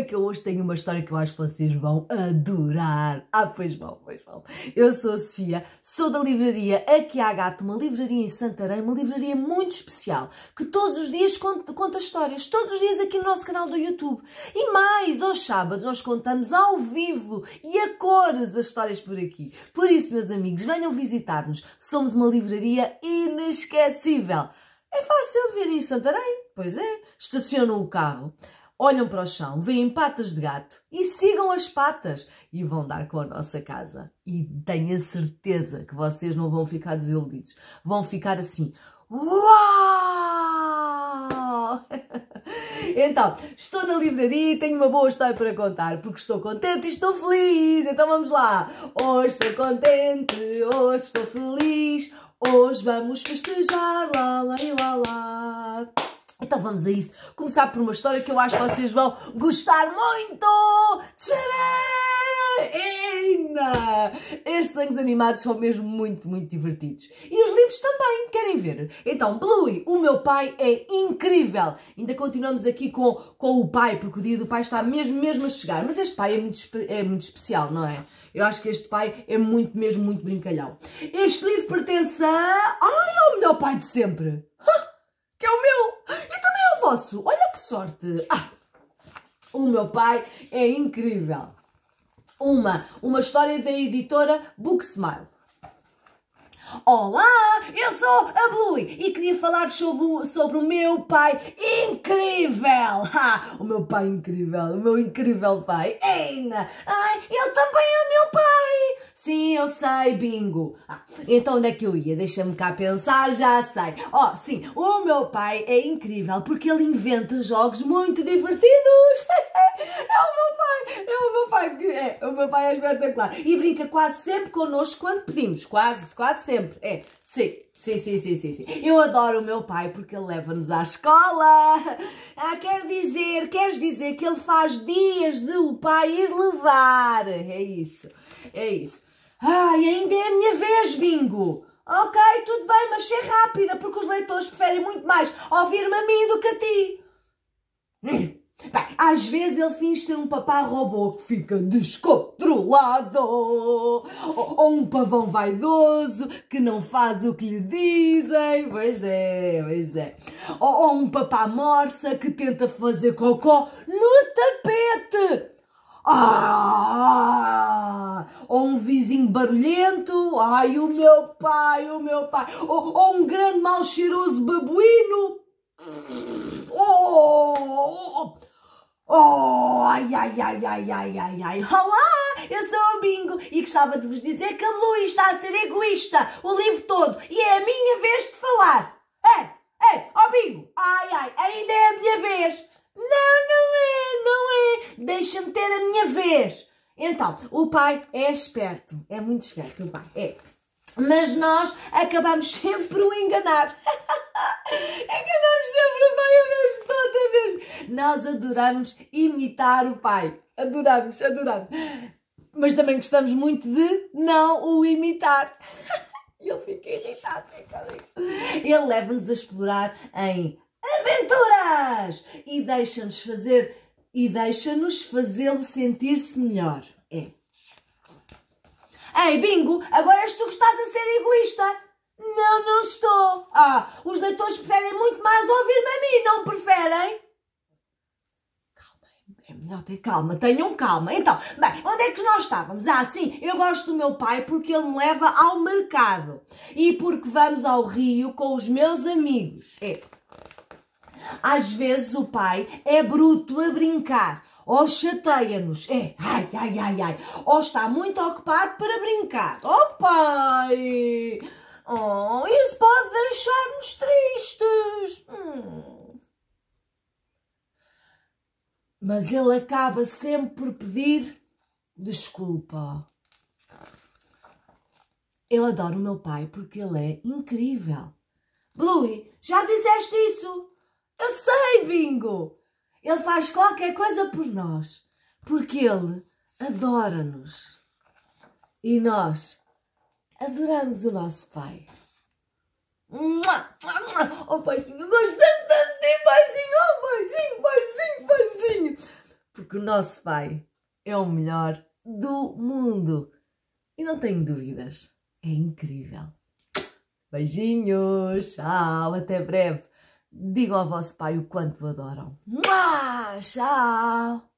é que eu hoje tenho uma história que eu acho que vocês vão adorar. Ah, pois bom, pois bom. Eu sou a Sofia, sou da livraria Aqui há Gato, uma livraria em Santarém, uma livraria muito especial, que todos os dias conta, conta histórias, todos os dias aqui no nosso canal do YouTube. E mais, aos sábados nós contamos ao vivo e a cores as histórias por aqui. Por isso, meus amigos, venham visitar-nos. Somos uma livraria inesquecível. É fácil vir em Santarém, pois é. Estacionam o carro olham para o chão, veem patas de gato e sigam as patas e vão dar com a nossa casa. E tenha certeza que vocês não vão ficar desiludidos. Vão ficar assim: Uau! Então, estou na livraria e tenho uma boa história para contar, porque estou contente e estou feliz. Então vamos lá! Hoje estou contente, hoje estou feliz, hoje vamos festejar, lá, lá, lá, lá. Então vamos a isso. Começar por uma história que eu acho que vocês vão gostar muito! Tcharam! Estes desenhos animados são mesmo muito, muito divertidos. E os livros também, querem ver? Então, Bluey, o meu pai é incrível! Ainda continuamos aqui com, com o pai, porque o dia do pai está mesmo, mesmo a chegar. Mas este pai é muito, é muito especial, não é? Eu acho que este pai é muito, mesmo, muito brincalhão. Este livro pertence a... Ai, é o melhor pai de sempre! Ha! almoço. Olha que sorte. Ah, o meu pai é incrível. Uma, uma história da editora Booksmile. Olá, eu sou a Blue e queria falar-vos sobre, sobre, o meu pai incrível. Ah, o meu pai incrível, o meu incrível pai. Eina, ai, ele também é o meu pai. Sim, eu sei, bingo. Ah, então onde é que eu ia? Deixa-me cá pensar, já sei. Oh, sim, o meu pai é incrível porque ele inventa jogos muito divertidos. é o meu pai, é o meu pai, é, o meu pai é espetacular. E brinca quase sempre connosco quando pedimos, quase, quase sempre. É, sim. Sim, sim, sim, sim, sim. Eu adoro o meu pai porque ele leva-nos à escola. Ah, quer dizer, queres dizer que ele faz dias de o pai ir levar. É isso, é isso. Ai, ainda é a minha vez, bingo! Ok, tudo bem, mas ser rápida, porque os leitores preferem muito mais ouvir-me a mim do que a ti. Bem, às vezes ele finge ser um papá robô que fica descontrolado, ou, ou, um pavão vaidoso que não faz o que lhe dizem, pois é, pois é. Ou, ou um papá morsa que tenta fazer cocó no tapete. Ah, barulhento, ai o meu pai, o meu pai, ou, ou um grande mal cheiroso babuíno, oh, oh, oh, ai, ai, ai, ai, ai, ai, ai, olá, eu sou o Bingo e gostava de vos dizer que a Luís está a ser egoísta o livro todo e é a minha vez de falar, é, é, oh, Bingo, ai, ai, ainda é a minha vez, não, não é, não é, deixa-me ter a minha vez. Então, o pai é esperto, é muito esperto o pai, é. Mas nós acabamos sempre por o enganar. acabamos sempre o pai, eu vejo toda vez. Nós adoramos imitar o pai. Adoramos, adoramos. Mas também gostamos muito de não o imitar. ele fica irritado, fica Ele leva-nos a explorar em aventuras e deixa-nos fazer e deixa-nos fazê-lo sentir-se melhor. É. Ei, bingo, agora és tu que estás a ser egoísta. Não, não estou. Ah, os leitores preferem muito mais ouvir-me a mim, não preferem? Calma, é melhor ter calma, tenham calma. Então, bem, onde é que nós estávamos? Ah, sim, eu gosto do meu pai porque ele me leva ao mercado e porque vamos ao rio com os meus amigos. É. Às vezes o pai é bruto a brincar, ou chateia-nos, é, ai, ai, ai, ai, ou está muito ocupado para brincar. Oh pai, oh, isso pode deixar-nos tristes. Hum. Mas ele acaba sempre por pedir desculpa. Eu adoro o meu pai porque ele é incrível. Bluey, já disseste isso? Eu sei, bingo! Ele faz qualquer coisa por nós, porque ele adora-nos. E nós adoramos o nosso pai. Oh, paizinho, gosto tanto de ti, paizinho, oh, paizinho, paizinho, paizinho. Porque o nosso pai é o melhor do mundo. E não tenho dúvidas, é incrível. Beijinhos, tchau, até breve. Digam ao vosso pai o quanto o adoram. Mua, tchau!